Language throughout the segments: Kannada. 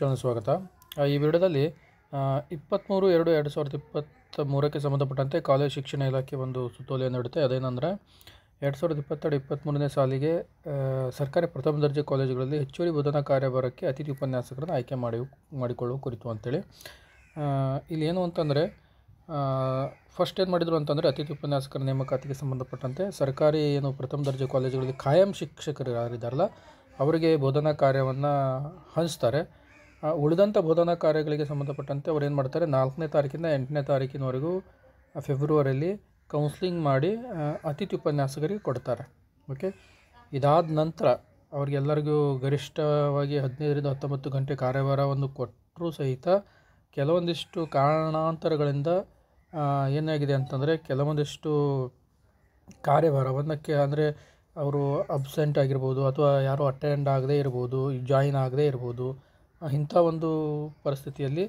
ಚಾನಲ್ ಸ್ವಾಗತ ಈ ವಿಡಿಯೋದಲ್ಲಿ ಇಪ್ಪತ್ತ್ಮೂರು ಎರಡು ಎರಡು ಸಾವಿರದ ಇಪ್ಪತ್ತ ಮೂರಕ್ಕೆ ಸಂಬಂಧಪಟ್ಟಂತೆ ಕಾಲೇಜ್ ಶಿಕ್ಷಣ ಇಲಾಖೆ ಒಂದು ಸುತ್ತೋಲೆಯನ್ನು ನೀಡುತ್ತೆ ಅದೇನೆಂದರೆ ಎರಡು ಸಾವಿರದ ಇಪ್ಪತ್ತೆರಡು ಇಪ್ಪತ್ತ್ಮೂರನೇ ಸಾಲಿಗೆ ಸರ್ಕಾರಿ ಪ್ರಥಮ ದರ್ಜೆ ಕಾಲೇಜುಗಳಲ್ಲಿ ಹೆಚ್ಚುವರಿ ಬೋಧನಾ ಕಾರ್ಯಭಾರಕ್ಕೆ ಅತಿಥಿ ಉಪನ್ಯಾಸಕರನ್ನು ಆಯ್ಕೆ ಮಾಡಿ ಮಾಡಿಕೊಳ್ಳುವ ಕುರಿತು ಅಂತೇಳಿ ಇಲ್ಲಿ ಏನು ಅಂತಂದರೆ ಫಸ್ಟ್ ಏನು ಮಾಡಿದರು ಅಂತಂದರೆ ಅತಿಥಿ ಉಪನ್ಯಾಸಕರ ನೇಮಕಾತಿಗೆ ಸಂಬಂಧಪಟ್ಟಂತೆ ಸರ್ಕಾರಿ ಏನು ಪ್ರಥಮ ದರ್ಜೆ ಕಾಲೇಜುಗಳಲ್ಲಿ ಖಾಯಂ ಶಿಕ್ಷಕರು ಯಾರಿದ್ದಾರಲ್ಲ ಅವರಿಗೆ ಬೋಧನಾ ಕಾರ್ಯವನ್ನು ಹಂಚ್ತಾರೆ ಉಳಿದಂಥ ಬೋಧನಾ ಕಾರ್ಯಗಳಿಗೆ ಸಂಬಂಧಪಟ್ಟಂತೆ ಅವ್ರು ಏನು ಮಾಡ್ತಾರೆ ನಾಲ್ಕನೇ ತಾರೀಕಿಂದ ಎಂಟನೇ ತಾರೀಕಿನವರೆಗೂ ಫೆಬ್ರವರಿಯಲ್ಲಿ ಕೌನ್ಸ್ಲಿಂಗ್ ಮಾಡಿ ಅತಿಥಿ ಉಪನ್ಯಾಸಕರಿಗೆ ಕೊಡ್ತಾರೆ ಓಕೆ ಇದಾದ ನಂತರ ಅವ್ರಿಗೆಲ್ಲರಿಗೂ ಗರಿಷ್ಠವಾಗಿ ಹದಿನೈದರಿಂದ ಹತ್ತೊಂಬತ್ತು ಗಂಟೆ ಕಾರ್ಯಭಾರವನ್ನು ಕೊಟ್ಟರೂ ಸಹಿತ ಕೆಲವೊಂದಿಷ್ಟು ಕಾರಣಾಂತರಗಳಿಂದ ಏನಾಗಿದೆ ಅಂತಂದರೆ ಕೆಲವೊಂದಿಷ್ಟು ಕಾರ್ಯಭಾರವನ್ನು ಕೆ ಅಂದರೆ ಅವರು ಅಬ್ಸೆಂಟ್ ಆಗಿರ್ಬೋದು ಅಥವಾ ಯಾರೂ ಅಟೆಂಡ್ ಆಗದೇ ಇರ್ಬೋದು ಜಾಯಿನ್ ಆಗದೇ ಇರ್ಬೋದು ಇಂಥ ಒಂದು ಪರಿಸ್ಥಿತಿಯಲ್ಲಿ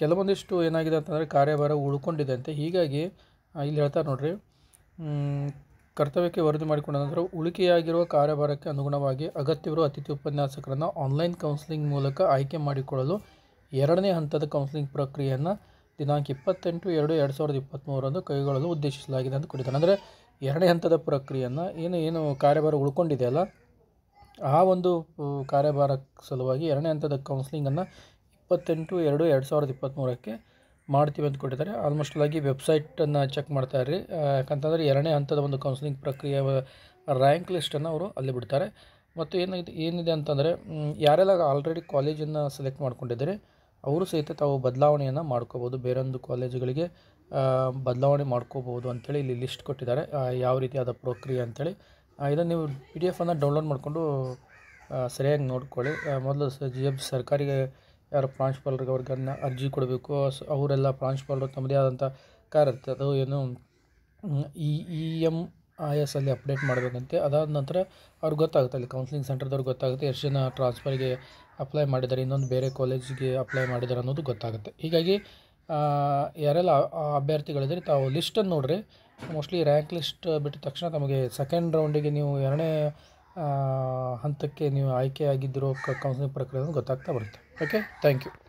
ಕೆಲವೊಂದಿಷ್ಟು ಏನಾಗಿದೆ ಅಂತಂದರೆ ಕಾರ್ಯಭಾರ ಉಳ್ಕೊಂಡಿದೆ ಅಂತೆ ಹೀಗಾಗಿ ಇಲ್ಲಿ ಹೇಳ್ತಾರೆ ನೋಡಿರಿ ಕರ್ತವ್ಯಕ್ಕೆ ವರದಿ ಮಾಡಿಕೊಂಡ ನಂತರ ಉಳಿಕೆಯಾಗಿರುವ ಕಾರ್ಯಭಾರಕ್ಕೆ ಅನುಗುಣವಾಗಿ ಅಗತ್ಯವಿರುವ ಅತಿಥಿ ಉಪನ್ಯಾಸಕರನ್ನು ಆನ್ಲೈನ್ ಕೌನ್ಸಿಲಿಂಗ್ ಮೂಲಕ ಆಯ್ಕೆ ಮಾಡಿಕೊಳ್ಳಲು ಎರಡನೇ ಹಂತದ ಕೌನ್ಸಿಲಿಂಗ್ ಪ್ರಕ್ರಿಯೆಯನ್ನು ದಿನಾಂಕ ಇಪ್ಪತ್ತೆಂಟು ಎರಡು ಎರಡು ಸಾವಿರದ ಇಪ್ಪತ್ತ್ಮೂರರಂದು ಕೈಗೊಳ್ಳಲು ಉದ್ದೇಶಿಸಲಾಗಿದೆ ಅಂತ ಕೊಟ್ಟಿದ್ದಾರೆ ಅಂದರೆ ಎರಡನೇ ಹಂತದ ಪ್ರಕ್ರಿಯೆಯನ್ನು ಏನು ಏನು ಕಾರ್ಯಭಾರ ಉಳ್ಕೊಂಡಿದೆಯಲ್ಲ ಆ ಒಂದು ಕಾರ್ಯಭಾರ ಸಲುವಾಗಿ ಎರಡನೇ ಹಂತದ ಕೌನ್ಸಿಲಿಂಗನ್ನು ಇಪ್ಪತ್ತೆಂಟು ಎರಡು ಎರಡು ಸಾವಿರದ ಇಪ್ಪತ್ತ್ಮೂರಕ್ಕೆ ಮಾಡ್ತೀವಿ ಅಂತ ಕೊಟ್ಟಿದ್ದಾರೆ ಆಲ್ಮೋಸ್ಟ್ ಆಗಿ ವೆಬ್ಸೈಟನ್ನು ಚೆಕ್ ಮಾಡ್ತಾ ಇರ್ರಿ ಯಾಕಂತಂದರೆ ಎರಡನೇ ಹಂತದ ಒಂದು ಕೌನ್ಸಿಲಿಂಗ್ ಪ್ರಕ್ರಿಯೆ ರ್ಯಾಂಕ್ ಲಿಸ್ಟನ್ನು ಅವರು ಅಲ್ಲಿ ಬಿಡ್ತಾರೆ ಮತ್ತು ಏನಾಗಿದೆ ಏನಿದೆ ಅಂತಂದರೆ ಯಾರೆಲ್ಲ ಆಲ್ರೆಡಿ ಕಾಲೇಜನ್ನು ಸೆಲೆಕ್ಟ್ ಮಾಡ್ಕೊಂಡಿದ್ದಾರೆ ಅವರು ಸಹಿತ ತಾವು ಬದಲಾವಣೆಯನ್ನು ಮಾಡ್ಕೋಬೋದು ಬೇರೊಂದು ಕಾಲೇಜುಗಳಿಗೆ ಬದಲಾವಣೆ ಮಾಡ್ಕೋಬೋದು ಅಂಥೇಳಿ ಇಲ್ಲಿ ಲಿಸ್ಟ್ ಕೊಟ್ಟಿದ್ದಾರೆ ಯಾವ ರೀತಿಯಾದ ಪ್ರಕ್ರಿಯೆ ಅಂಥೇಳಿ ಇದನ್ನು ನೀವು ಪಿ ಡಿ ಎಫನ್ನು ಡೌನ್ಲೋಡ್ ಮಾಡಿಕೊಂಡು ಸರಿಯಾಗಿ ನೋಡ್ಕೊಳ್ಳಿ ಮೊದಲು ಜಿ ಎಫ್ ಸರ್ಕಾರಿಗೆ ಯಾರು ಪ್ರಾಂಶುಪಾಲರಿಗೆ ಅವ್ರಿಗನ್ನ ಅರ್ಜಿ ಕೊಡಬೇಕು ಅವರೆಲ್ಲ ಪ್ರಾಂಶುಪಾಲರು ತಮ್ಮದೇ ಆದಂಥ ಕಾರ್ ಇರುತ್ತೆ ಅದು ಏನು E E M I S ಅಲ್ಲಿ ಅಪ್ಡೇಟ್ ಮಾಡಬೇಕಂತೆ ಅದಾದ ನಂತರ ಅವ್ರಿಗೆ ಗೊತ್ತಾಗುತ್ತೆ ಅಲ್ಲಿ ಕೌನ್ಸಿಲಿಂಗ್ ಸೆಂಟರ್ದವ್ರಿಗೆ ಗೊತ್ತಾಗುತ್ತೆ ಎಷ್ಟು ಜನ ಟ್ರಾನ್ಸ್ಫರ್ಗೆ ಅಪ್ಲೈ ಮಾಡಿದ್ದಾರೆ ಇನ್ನೊಂದು ಬೇರೆ ಕಾಲೇಜಿಗೆ ಅಪ್ಲೈ ಮಾಡಿದ್ದಾರೆ ಅನ್ನೋದು ಗೊತ್ತಾಗುತ್ತೆ ಹೀಗಾಗಿ ಯಾರೆಲ್ಲ ಅಭ್ಯರ್ಥಿಗಳಿದ್ರೆ ತಾವು ಲಿಸ್ಟನ್ನು ನೋಡಿರಿ ಮೋಸ್ಟ್ಲಿ ರ್ಯಾಂಕ್ ಲಿಸ್ಟ್ ಬಿಟ್ಟ ತಕ್ಷಣ ತಮಗೆ ಸೆಕೆಂಡ್ ರೌಂಡಿಗೆ ನೀವು ಎರಡನೇ ಹಂತಕ್ಕೆ ನೀವು ಆಯ್ಕೆ ಆಗಿದ್ದಿರೋ ಕೌನ್ಸಿಲಿಂಗ್ ಪ್ರಕ್ರಿಯೆ ಗೊತ್ತಾಗ್ತಾ ಬರುತ್ತೆ ಓಕೆ ಥ್ಯಾಂಕ್ ಯು